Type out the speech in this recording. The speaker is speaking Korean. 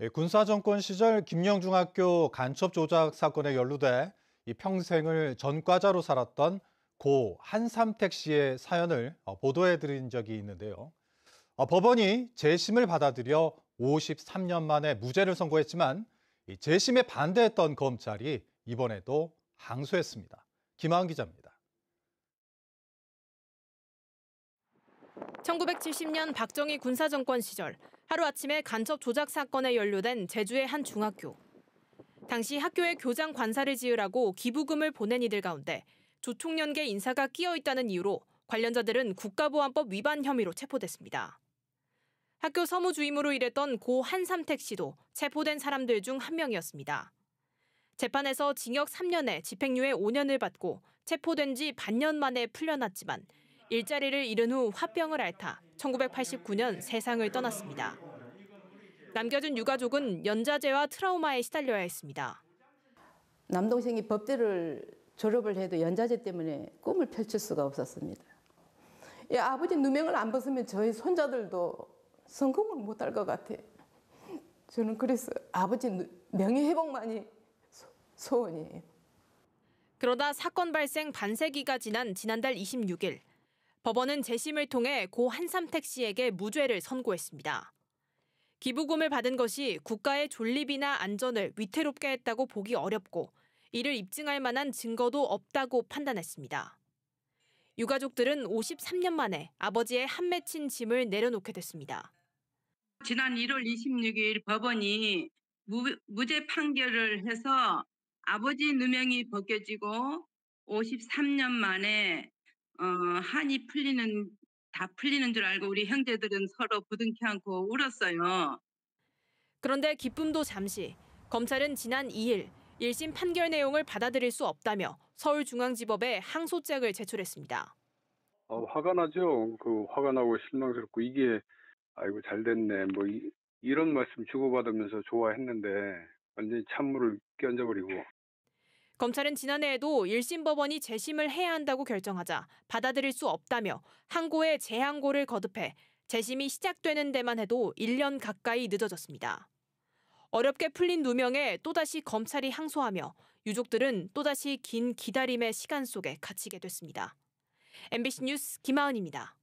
예, 군사정권 시절 김영중학교 간첩 조작 사건에 연루돼 평생을 전과자로 살았던 고 한삼택 씨의 사연을 어, 보도해드린 적이 있는데요. 어, 법원이 재심을 받아들여 53년 만에 무죄를 선고했지만 재심에 반대했던 검찰이 이번에도 항소했습니다. 김하 기자입니다. 1970년 박정희 군사정권 시절 하루아침에 간첩 조작 사건에 연루된 제주의 한 중학교. 당시 학교에 교장 관사를 지으라고 기부금을 보낸 이들 가운데 조총련계 인사가 끼어 있다는 이유로 관련자들은 국가보안법 위반 혐의로 체포됐습니다. 학교 서무주임으로 일했던 고 한삼택 씨도 체포된 사람들 중 한 명이었습니다. 재판에서 징역 3년에 집행유예 5년을 받고 체포된 지 반년 만에 풀려났지만 일자리를 잃은 후 화병을 앓다 1989년 세상을 떠났습니다. 남겨진 유가족은 연자제와 트라우마에 시달려야 했습니다. 남동생이 법대를 졸업을 해도 연자제 때문에 꿈을 펼칠 수가 없었습니다. 아버지 누명을 안 벗으면 저희 손자들도 성공을 못 할 것 같아. 저는 그래서 아버지 명예회복만이 소, 소원이에요. 그러다 사건 발생 반세기가 지난 지난달 26일 법원은 재심을 통해 고 한삼택 씨에게 무죄를 선고했습니다. 기부금을 받은 것이 국가의 존립이나 안전을 위태롭게 했다고 보기 어렵고 이를 입증할 만한 증거도 없다고 판단했습니다. 유가족들은 53년 만에 아버지의 한 맺힌 짐을 내려놓게 됐습니다. 지난 1월 26일 법원이 무, 죄 판결을 해서 아버지 누명이 벗겨지고 53년 만에 어, 한이 풀리는 다 풀리는 줄 알고 우리 형제들은 서로 부둥켜 안고 울었어요. 그런데 기쁨도 잠시. 검찰은 지난 2일 1심 판결 내용을 받아들일 수 없다며 서울중앙지법에 항소장을 제출했습니다. 어, 화가 나죠. 그 화가 나고 실망스럽고 이게 아이고 잘 됐네. 뭐 이, 이런 말씀 주고받으면서 좋아했는데 완전히 찬물을 끼얹어버리고 검찰은 지난해에도 1심 법원이 재심을 해야 한다고 결정하자 받아들일 수 없다며 항고에 재항고를 거듭해 재심이 시작되는 데만 해도 1년 가까이 늦어졌습니다. 어렵게 풀린 누명에 또다시 검찰이 항소하며 유족들은 또다시 긴 기다림의 시간 속에 갇히게 됐습니다. MBC 뉴스 김하은입니다.